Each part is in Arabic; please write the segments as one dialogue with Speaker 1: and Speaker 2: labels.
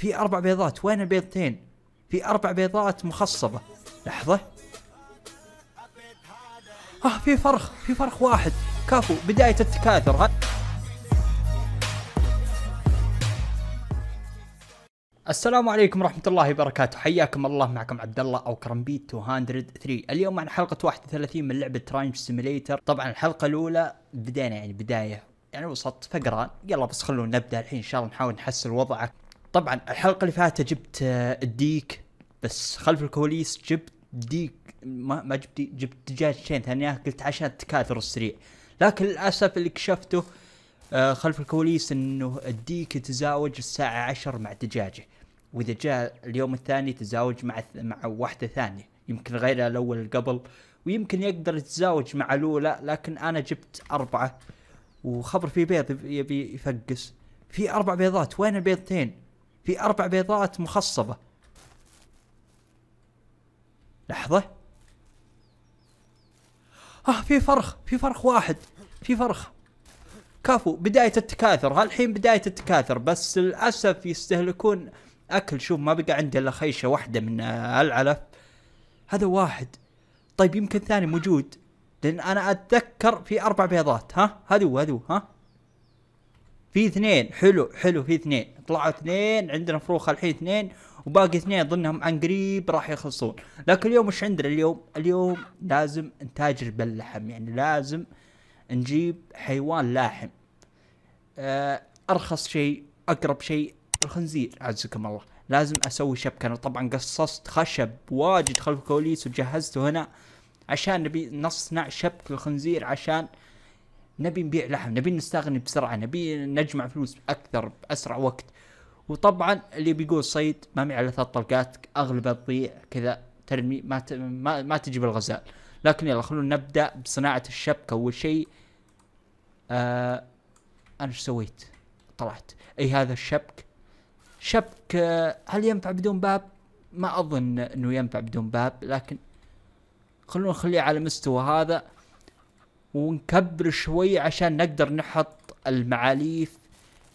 Speaker 1: في اربع بيضات وين البيضتين في اربع بيضات مخصبه لحظه اه في فرخ في فرخ واحد كفو بدايه التكاثر ها السلام عليكم ورحمة الله وبركاته، حياكم الله معكم عبد الله او كرمبيت 203، اليوم عن حلقة 31 من لعبة ترايم سيميليتر، طبعا الحلقة الأولى بدينا يعني بداية يعني وسط فقران، يلا بس خلونا نبدا الحين ان شاء الله نحاول نحسن وضعك طبعا الحلقه اللي فاتت جبت آه، الديك بس خلف الكواليس جبت ديك ما ما جبت ديك جبت دجاجتين ثانية قلت عشان التكاثر السريع لكن للاسف اللي كشفته آه، خلف الكواليس انه الديك يتزاوج الساعة عشر مع دجاجة واذا جاء اليوم الثاني تزاوج مع مع واحدة ثانية يمكن غير الاول قبل ويمكن يقدر يتزاوج مع الاولى لكن انا جبت اربعة وخبر في بيض يبي يفقس في اربع بيضات وين البيضتين في اربع بيضات مخصبه لحظه اه في فرخ في فرخ واحد في فرخ كفو بدايه التكاثر هالحين بدايه التكاثر بس للاسف يستهلكون اكل شوف ما بقى عندي الا خيشه واحده من العلف هذا واحد طيب يمكن ثاني موجود لان انا اتذكر في اربع بيضات ها هذو هذو ها في اثنين حلو حلو في اثنين طلعوا اثنين عندنا فروخ الحين اثنين وباقي اثنين اظنهم عن قريب راح يخلصون لكن اليوم وش عندنا اليوم اليوم لازم نتاجر باللحم يعني لازم نجيب حيوان لاحم آه، ارخص شيء اقرب شيء الخنزير عزكم الله لازم اسوي شبكه انا طبعا قصصت خشب واجد خلف الكواليس وجهزته هنا عشان نبي نصنع شبك الخنزير عشان آه نبي نبيع لحم نبي نستغني بسرعه نبي نجمع فلوس اكثر باسرع وقت وطبعا اللي بيقول صيد ما معي على ثلاث طلقات اغلب تضيع كذا ترمي ما ما, ما تجيب الغزال لكن يلا خلونا نبدا بصناعه الشبكه اول شيء آه انا ايش سويت طلعت اي هذا الشبك شبك آه، هل ينفع بدون باب ما اظن انه ينفع بدون باب لكن خلونا نخليه على مستوى هذا ونكبر شوي عشان نقدر نحط المعاليف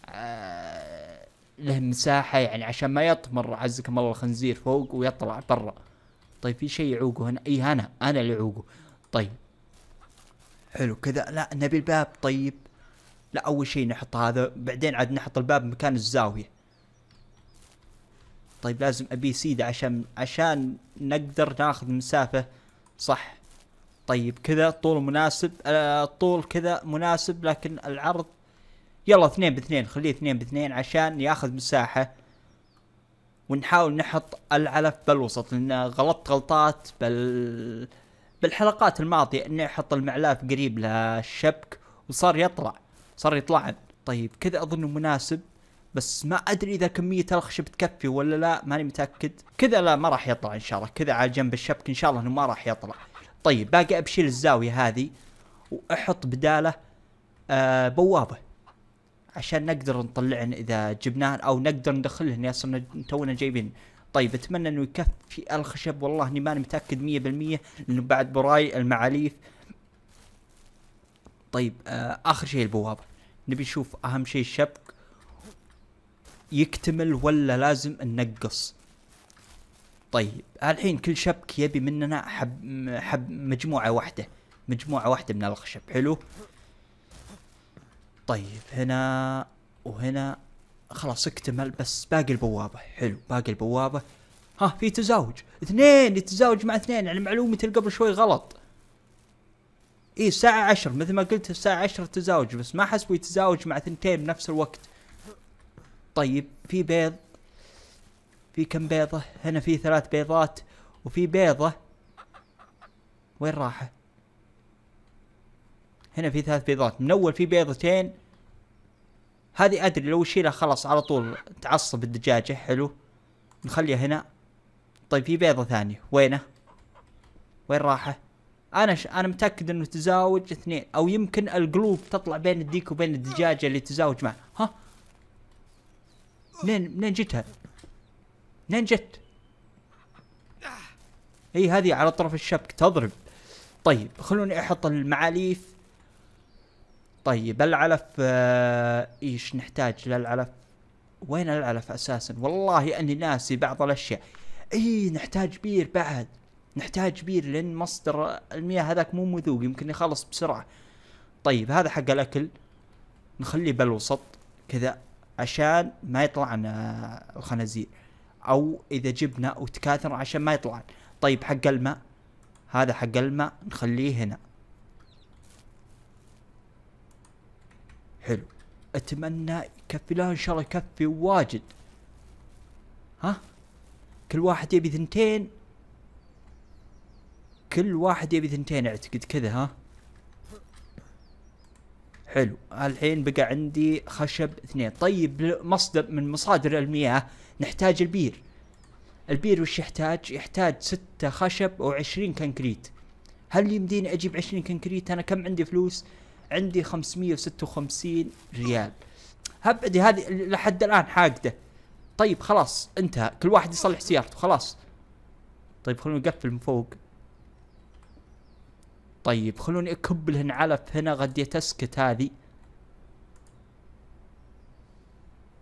Speaker 1: آه، له مساحة يعني عشان ما يطمر عزكم الله الخنزير فوق ويطلع برا طيب في شيء يعوقه هنا اي انا انا اللي يعوقه طيب حلو كذا لا نبي الباب طيب لا اول شيء نحط هذا بعدين عاد نحط الباب مكان الزاوية طيب لازم ابي سيدة عشان عشان نقدر ناخذ مسافة صح طيب كذا الطول مناسب الطول آه، كذا مناسب لكن العرض يلا اثنين باثنين خليه اثنين باثنين عشان ياخذ مساحة ونحاول نحط العلف بالوسط لان غلطت غلطات بال بالحلقات الماضية اني احط المعلاف قريب للشبك وصار يطلع صار يطلعن طيب كذا اظنه مناسب بس ما ادري اذا كمية الخشب تكفي ولا لا ماني متأكد كذا لا ما راح يطلع ان شاء الله كذا على جنب الشبك ان شاء الله انه ما راح يطلع طيب باقي ابشيل الزاويه هذه واحط بداله آه بوابه عشان نقدر نطلعهن اذا جبناهن او نقدر ندخلهن يا صرنا تونا جايبين طيب اتمنى انه يكفي الخشب والله اني ماني متاكد 100% لانه بعد براي المعاليف طيب آه اخر شيء البوابه نبي نشوف اهم شيء الشبك يكتمل ولا لازم ننقص طيب الحين كل شبك يبي مننا حب, حب مجموعة واحدة مجموعة واحدة من الخشب حلو طيب هنا وهنا خلاص اكتمل بس باقي البوابة حلو باقي البوابة ها في تزاوج اثنين يتزاوج مع اثنين يعني معلومتي قبل شوي غلط اي الساعة عشر مثل ما قلت الساعة عشر تزاوج بس ما حسبوا يتزاوج مع اثنتين بنفس الوقت طيب في بيض في كم بيضة هنا في ثلاث بيضات وفي بيضة وين راحة هنا في ثلاث بيضات من اول في بيضتين هذه ادري لو اشيلها خلاص على طول تعصب الدجاجة حلو نخليها هنا طيب في بيضة ثانية وينه وين راحة انا ش... انا متاكد انه تزاوج اثنين او يمكن القلوب تطلع بين الديك وبين الدجاجة اللي تزاوج معه ها منين منين جتها منين جت؟ هي هذه على طرف الشبك تضرب طيب خلوني احط المعاليف طيب العلف آه ايش نحتاج للعلف وين العلف اساسا والله اني ناسي بعض الاشياء اي نحتاج بير بعد نحتاج بير لان مصدر المياه هذاك مو مذوق يمكن يخلص بسرعه طيب هذا حق الاكل نخليه بالوسط كذا عشان ما يطلعنا الخنازير او اذا جبنا وتكاثر عشان ما يطلعن طيب حق الماء هذا حق الماء نخليه هنا حلو اتمنى يكفي لا ان شاء الله يكفي واجد ها كل واحد يبي ثنتين كل واحد يبي ثنتين اعتقد كذا ها حلو الحين بقى عندي خشب اثنين طيب مصدر من مصادر المياه نحتاج البير البير وش يحتاج؟ يحتاج ستة خشب وعشرين عشرين كنكريت هل يمديني أجيب عشرين كنكريت؟ أنا كم عندي فلوس؟ عندي خمسمية وستة وخمسين ريال هبدي هذه لحد الآن حاقدة طيب خلاص انتهى كل واحد يصلح سيارته خلاص طيب خلوني أقفل من فوق طيب خلوني أكب لهن علف هنا غدية تسكت هذه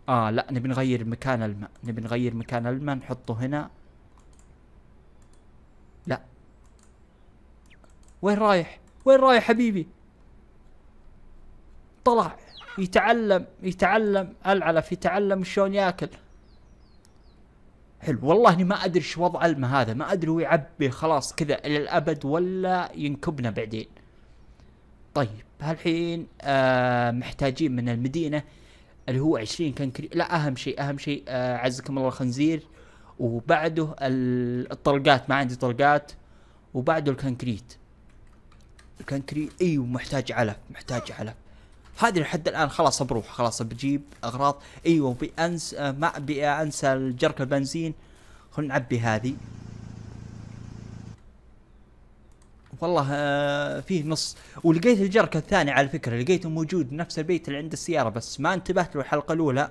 Speaker 1: اه لا نبي نغير مكان الماء نبي نغير مكان الماء نحطه هنا لا وين رايح وين رايح حبيبي طلع يتعلم يتعلم العلف يتعلم شلون ياكل حلو والله اني ما ادري شو وضع الماء هذا ما ادري هو يعبي خلاص كذا الى الابد ولا ينكبنا بعدين طيب هالحين آه محتاجين من المدينه اللي هو 20 كان كري... لا اهم شيء اهم شيء آه عزكم الله الخنزير وبعده الطلقات ما عندي طلقات وبعده الكنكريت الكنكريت ايوه محتاج علف محتاج علف هذه لحد الان خلاص بروح خلاص بجيب اغراض ايوه آه، بانسى ما ابي انسى الجرك البنزين خلينا نعبي هذه والله آه، فيه نص ولقيت الجرك الثاني على فكره لقيته موجود نفس البيت اللي عند السياره بس ما انتبهت له الحلقه الاولى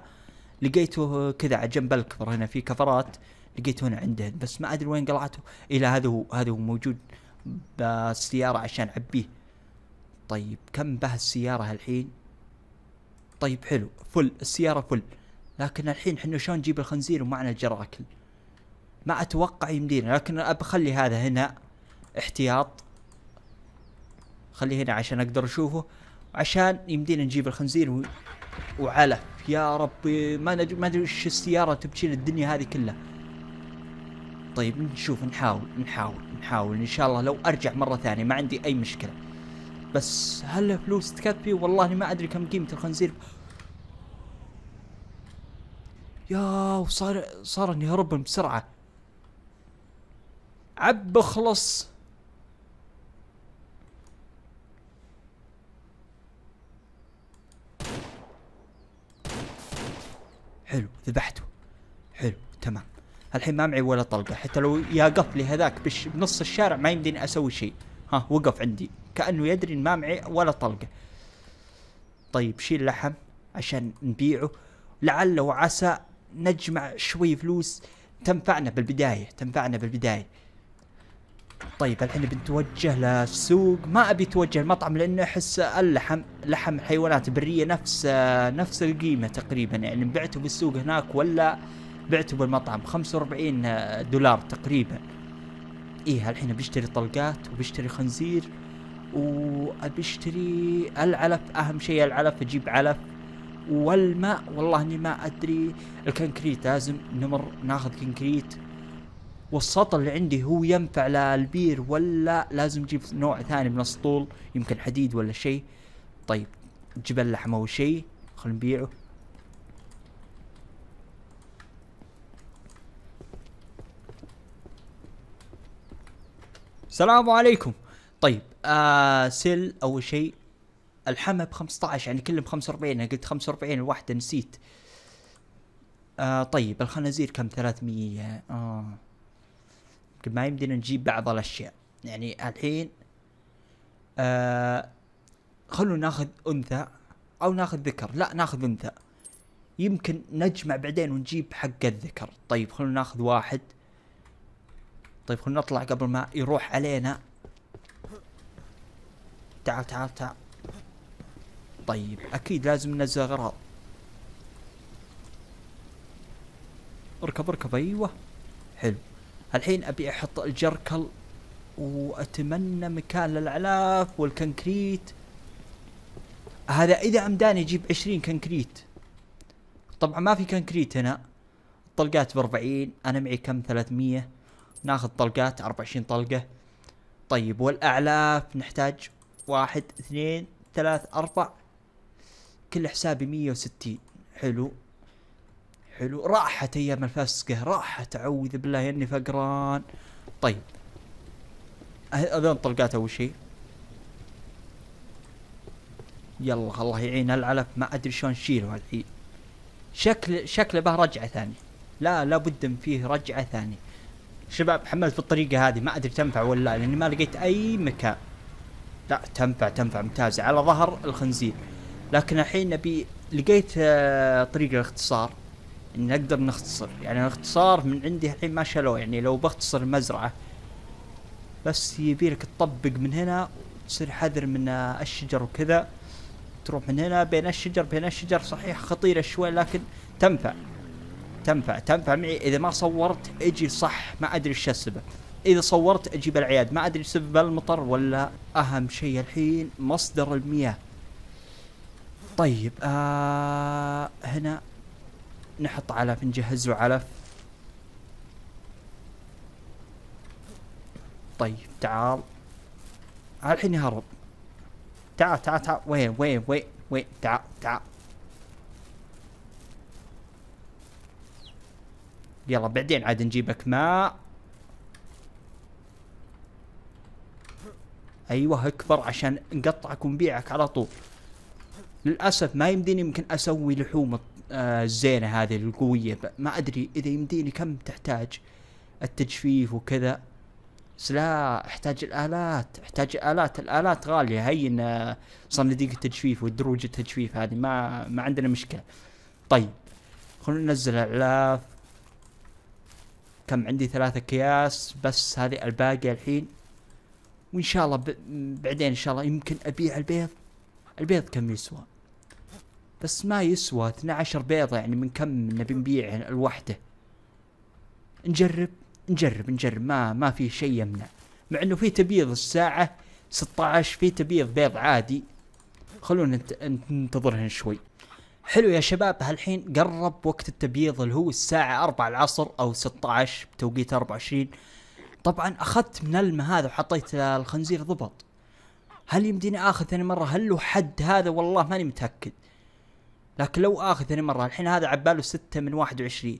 Speaker 1: لقيته كذا على جنب الكفر هنا في كفرات لقيته هنا عنده بس ما ادري وين قلعته الى هذا هو هذا هو موجود بالسياره عشان عبيه طيب كم به السياره الحين طيب حلو فل السياره فل لكن الحين احنا شلون نجيب الخنزير ومعنا الجراكل ما اتوقع يمدينا لكن ابخلي هذا هنا احتياط خليه هنا عشان اقدر اشوفه عشان يمدينا نجيب الخنزير و... وعله يا ربي ما نج... ما ادري وش السياره تبكي الدنيا هذه كلها طيب نشوف نحاول نحاول نحاول ان شاء الله لو ارجع مره ثانيه ما عندي اي مشكله بس هل فلوس تكفي والله ما ادري كم قيمه الخنزير يا وصار صار اني هرب بسرعه عب اخلص ذبحته حلو تمام الحين ما معي ولا طلقه حتى لو ياقف لي هذاك بش بنص الشارع ما يمديني اسوي شيء ها وقف عندي كانه يدري ان ما معي ولا طلقه طيب شيل لحم عشان نبيعه لعل وعسى نجمع شوي فلوس تنفعنا بالبدايه تنفعنا بالبدايه طيب الحين بنتوجه للسوق ما ابي اتوجه المطعم لانه احس اللحم لحم الحيوانات البريه نفس نفس القيمه تقريبا يعني بعته بالسوق هناك ولا بعته بالمطعم 45 دولار تقريبا ايه الحين بشتري طلقات وبشتري خنزير وبشتري العلف اهم شيء العلف اجيب علف والماء والله اني ما ادري الكنكريت لازم نمر ناخذ كنكريت والسطل اللي عندي هو ينفع للبير ولا لازم اجيب نوع ثاني من السطول يمكن حديد ولا شيء طيب جبل لحمه او شيء خلينا نبيعه السلام عليكم طيب آه سل اول شيء الحمى ب 15 يعني كله ب 45 انا قلت 45 الواحدة نسيت آه طيب الخنازير كم 300 اه يمكن ما يمدينا نجيب بعض الاشياء يعني الحين آه خلونا ناخذ انثى او ناخذ ذكر لا ناخذ انثى يمكن نجمع بعدين ونجيب حق الذكر طيب خلونا ناخذ واحد طيب خلونا نطلع قبل ما يروح علينا تعال تعال تعال طيب اكيد لازم ننزل اغراض اركب اركب ايوه حلو الحين ابي احط الجركل واتمنى مكان للعلاف والكنكريت هذا اذا امداني اجيب 20 كنكريت طبعا ما في كنكريت هنا الطلقات باربعين انا معي كم 300 ناخذ طلقات 24 طلقة طيب والاعلاف نحتاج واحد اثنين ثلاث اربع كل حسابي 160 حلو حلو راحت ايام الفسقه راحت اعوذ بالله اني فقران طيب هذول طلقات اول شيء يلا الله يعين العلف ما ادري شلون شيله الحين شكل شكله به رجعه ثانيه لا لابد من فيه رجعه ثانيه شباب حملت الطريقه هذه ما ادري تنفع ولا لا لاني ما لقيت اي مكان لا تنفع تنفع ممتازه على ظهر الخنزير لكن الحين نبي لقيت آه، طريقه الاختصار نقدر نختصر يعني الاختصار من عندي الحين ما شالوه يعني لو بختصر مزرعة بس يبيلك تطبق من هنا وتصير حذر من الشجر وكذا تروح من هنا بين الشجر بين الشجر صحيح خطيرة شوي لكن تنفع تنفع تنفع معي اذا ما صورت اجي صح ما ادري ايش السبب اذا صورت اجيب العياد ما ادري سبب المطر ولا اهم شيء الحين مصدر المياه طيب آه هنا نحط علف نجهز له علف طيب تعال الحين يهرب تعال تعال تعال وين وين وين وين تعال تعال يلا بعدين عاد نجيبك ماء ايوه اكبر عشان نقطعك ونبيعك على طول للاسف ما يمديني يمكن اسوي لحوم آه، الزينه هذه القويه ما ادري اذا يمديني كم تحتاج التجفيف وكذا بس لا احتاج الالات احتاج الالات الالات غاليه هين صناديق التجفيف ودروج التجفيف هذه ما ما عندنا مشكله طيب خلونا ننزل الالاف كم عندي ثلاثة اكياس بس هذه الباقي الحين وان شاء الله ب... بعدين ان شاء الله يمكن ابيع البيض البيض كم يسوى بس ما يسوى 12 بيضة يعني من كم نبي نبيع الوحدة نجرب نجرب نجرب ما ما في شيء يمنع مع انه في تبيض الساعة 16 في تبيض بيض عادي خلونا ننتظرهن شوي حلو يا شباب هالحين قرب وقت التبييض اللي هو الساعة 4 العصر او 16 بتوقيت 24 طبعا اخذت من الماء هذا وحطيت الخنزير ضبط هل يمديني اخذ ثاني مرة هل له حد هذا والله ماني متأكد لكن لو اخذ ثاني مره الحين هذا عباله 6 من 21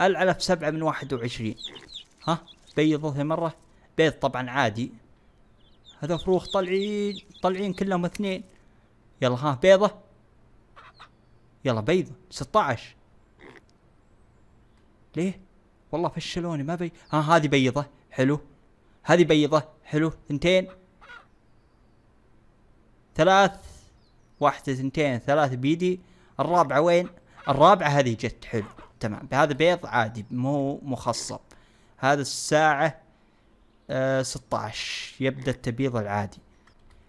Speaker 1: العلف 7 من 21 ها بيض ثاني مره بيض طبعا عادي هذا فروخ طالعين طالعين كلهم اثنين يلا ها بيضه يلا بيضه 16 ليه والله فشلوني ما بي ها هذه بيضه حلو هذه بيضه حلو اثنتين ثلاث واحدة اثنتين ثلاث بيدي الرابعه وين؟ الرابعه هذه جت حلو تمام هذا بيض عادي مو مخصب هذا الساعه آه 16 يبدا التبييض العادي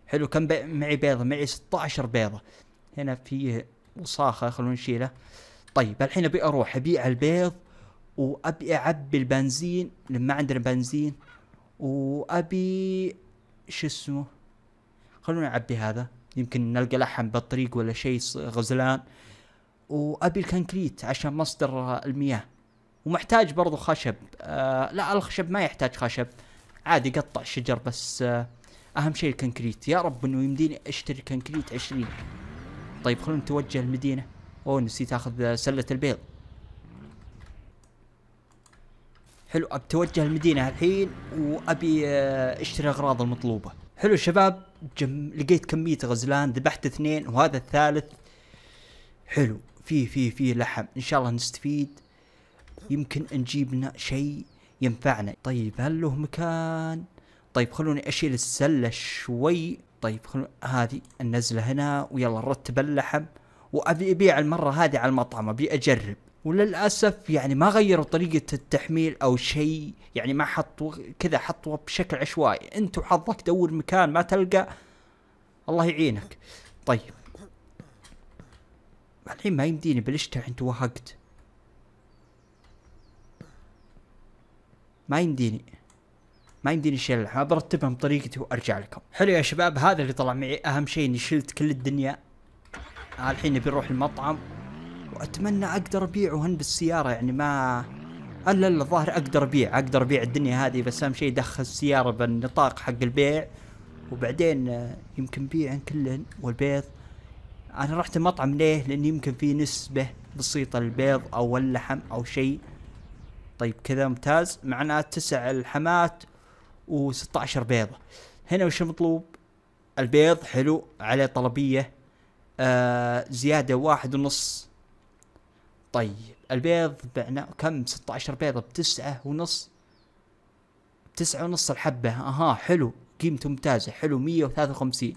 Speaker 1: حلو كم بي... معي بيضه معي 16 بيضه هنا في وصاخه خلونا نشيله طيب الحين ابي اروح ابيع البيض وابي اعبي البنزين لما عندنا بنزين وابي شو اسمه خلونا نعبي هذا يمكن نلقى لحم بالطريق ولا شيء غزلان وابي الكنكريت عشان مصدر المياه ومحتاج برضو خشب آه لا الخشب ما يحتاج خشب عادي قطع شجر بس آه اهم شيء الكنكريت يا رب انه يمديني اشتري كنكريت عشرين طيب خلونا نتوجه المدينة اوه نسيت اخذ سلة البيض حلو ابتوجه المدينة الحين وابي آه، اشتري الاغراض المطلوبة حلو شباب جم... لقيت كميه غزلان ذبحت اثنين وهذا الثالث حلو في في في لحم ان شاء الله نستفيد يمكن نجيب لنا شيء ينفعنا طيب هل له مكان طيب خلوني اشيل السله شوي طيب خلو هذه النزله هنا ويلا نرتب اللحم وابي ابيع المره هذه على المطعم ابي اجرب وللاسف يعني ما غيروا طريقه التحميل او شيء يعني ما حطوا كذا حطوا بشكل عشوائي انت وحظك دور مكان ما تلقى الله يعينك طيب الحين ما يمديني بلشت انت وهقت ما يمديني ما يمديني اشيلها برتبها بطريقتي وارجع لكم حلو يا شباب هذا اللي طلع معي اهم شيء اني شلت كل الدنيا الحين نبي نروح المطعم واتمنى اقدر ابيع وهن بالسياره يعني ما الا الظاهر اقدر ابيع اقدر ابيع الدنيا هذه بس اهم شيء ادخل السياره بالنطاق حق البيع وبعدين يمكن بيع كلهن والبيض انا رحت المطعم ليه لان يمكن في نسبه بسيطه للبيض او اللحم او شيء طيب كذا ممتاز معناه تسع لحمات و16 بيضه هنا وش مطلوب البيض حلو عليه طلبيه آه زياده واحد ونص طيب البيض بعنا كم 16 بيضة بتسعة ونص تسعة ونص الحبة اها حلو قيمته ممتازة حلو 153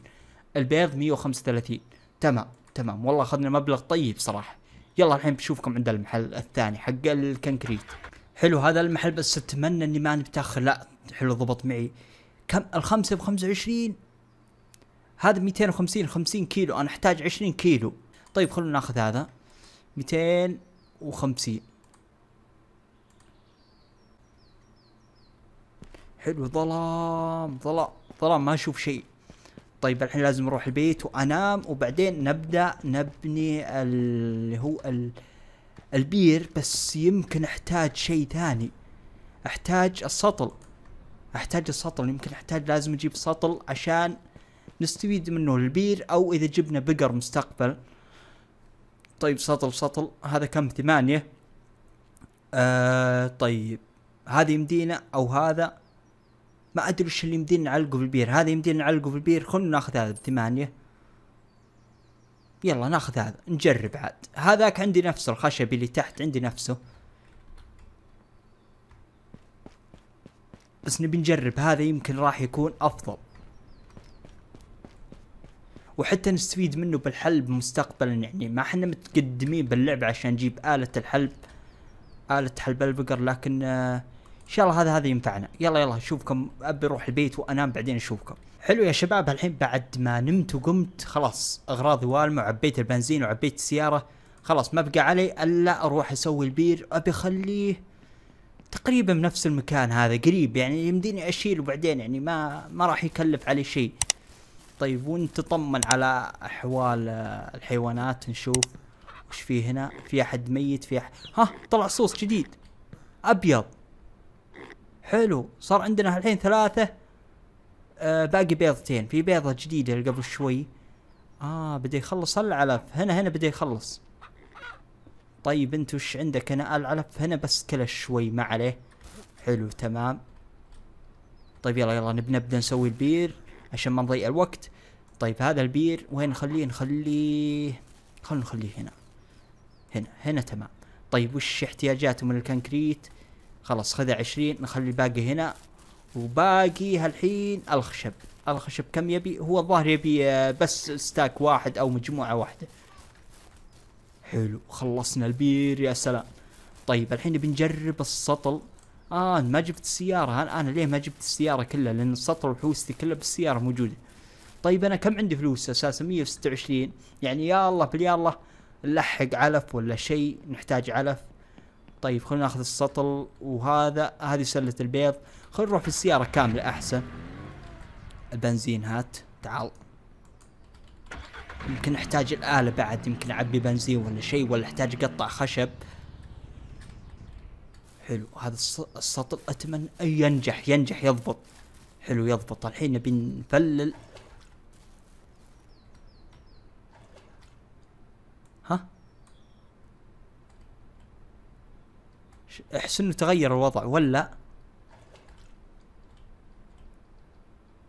Speaker 1: البيض 135 تمام تمام والله اخذنا مبلغ طيب صراحة يلا الحين بشوفكم عند المحل الثاني حق الكنكريت حلو هذا المحل بس اتمنى اني ما نتاخر لا حلو ضبط معي كم الخمسة ب 25 هذا 250 50 كيلو انا احتاج 20 كيلو طيب خلونا ناخذ هذا 200 وخمسين حلو ظلام ظلام ظلام ما اشوف شيء طيب الحين لازم اروح البيت وانام وبعدين نبدا نبني اللي هو ال... البير بس يمكن احتاج شيء ثاني احتاج السطل احتاج السطل يمكن احتاج لازم اجيب سطل عشان نستفيد منه البير او اذا جبنا بقر مستقبل طيب سطل سطل هذا كم ثمانية آه طيب هذه يمدينا او هذا ما ادري وش اللي يمدينا نعلقه في البير هذا يمدينا نعلقه في البير خلنا ناخذ هذا بثمانية يلا ناخذ هذا نجرب عاد هذاك عندي نفسه الخشب اللي تحت عندي نفسه بس نبي نجرب هذا يمكن راح يكون افضل وحتى نستفيد منه بالحلب مستقبلا يعني ما احنا متقدمين باللعبة عشان نجيب آلة الحلب آلة حلب البقر لكن آه ان شاء الله هذا هذا ينفعنا يلا يلا اشوفكم ابي اروح البيت وانام بعدين اشوفكم حلو يا شباب الحين بعد ما نمت وقمت خلاص اغراضي والمه وعبيت البنزين وعبيت السياره خلاص ما بقى علي الا اروح اسوي البير ابي اخليه تقريبا بنفس المكان هذا قريب يعني يمديني اشيل وبعدين يعني ما ما راح يكلف علي شيء طيب ونتطمن على احوال آه، الحيوانات نشوف وش في هنا في احد ميت في أح... ها طلع صوص جديد ابيض حلو صار عندنا الحين ثلاثة آه باقي بيضتين في بيضة جديدة قبل شوي اه بدا يخلص العلف هنا هنا بدا يخلص طيب انت وش عندك هنا العلف هنا بس كله شوي ما عليه حلو تمام طيب يلا يلا نبدا نسوي البير عشان ما نضيع الوقت طيب هذا البير وين نخليه نخليه خلنا نخليه هنا هنا هنا تمام طيب وش احتياجاته من الكنكريت خلاص خذ عشرين نخلي الباقي هنا وباقي هالحين الخشب الخشب كم يبي هو الظاهر يبي آه، بس ستاك واحد او مجموعة واحدة حلو خلصنا البير يا سلام طيب الحين بنجرب السطل اه ما جبت السياره انا, أنا ليه ما جبت السياره كلها لان السطر وحوستي كلها بالسياره موجوده طيب انا كم عندي فلوس اساسا 126 يعني يا الله بل الله نلحق علف ولا شيء نحتاج علف طيب خلينا ناخذ السطل وهذا هذه سله البيض خلينا نروح في السياره كامله احسن البنزين هات تعال يمكن احتاج الآلة بعد يمكن اعبي بنزين ولا شيء ولا احتاج قطع خشب حلو هذا السطل اتمنى ينجح ينجح يضبط حلو يضبط الحين نبي نفلل ها احس انه تغير الوضع ولا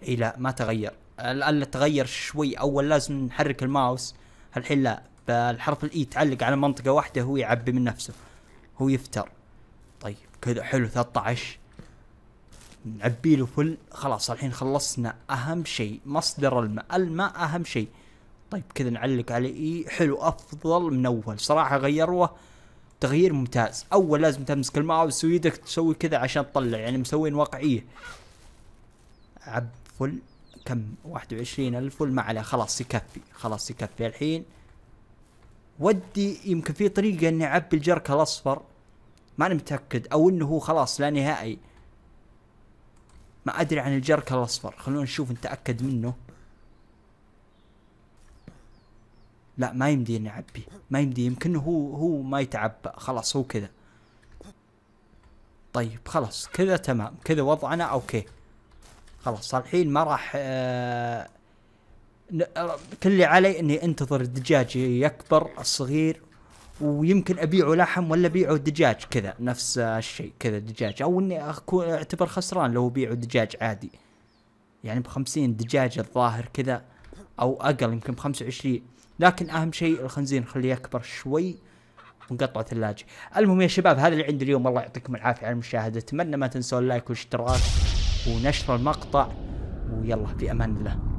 Speaker 1: اي لا ما تغير الا تغير شوي اول لازم نحرك الماوس الحين لا فالحرف الاي تعلق على منطقه واحده هو يعبي من نفسه هو يفتر طيب كذا حلو 13 نعبي له فل خلاص الحين خلصنا اهم شيء مصدر الماء الماء اهم شيء طيب كذا نعلق عليه اي حلو افضل من اول صراحه غيروه تغيير ممتاز اول لازم تمسك الماوس ويدك تسوي كذا عشان تطلع يعني مسوين واقعيه عب فل كم 21 الف فل ما عليه خلاص يكفي خلاص يكفي الحين ودي يمكن في طريقه اني اعبي الجرك الاصفر ماني متاكد او انه هو خلاص لا نهائي ما ادري عن الجرك الاصفر خلونا نشوف نتاكد منه لا ما يمدي نعبي ما يمدي يمكن هو هو ما يتعبى خلاص هو كذا طيب خلاص كذا تمام كذا وضعنا اوكي خلاص الحين ما راح آه كل اللي علي اني انتظر الدجاج يكبر الصغير ويمكن ابيعه لحم ولا ابيعه دجاج كذا نفس الشيء كذا دجاج او اني اكون اعتبر خسران لو ابيعه دجاج عادي يعني ب 50 دجاج الظاهر كذا او اقل يمكن ب 25 لكن اهم شيء الخنزير خليه يكبر شوي ونقطع الثلاجه المهم يا شباب هذا اللي عندي اليوم الله يعطيكم العافية على المشاهدة اتمنى ما تنسوا اللايك والاشتراك ونشر المقطع ويلا في امان الله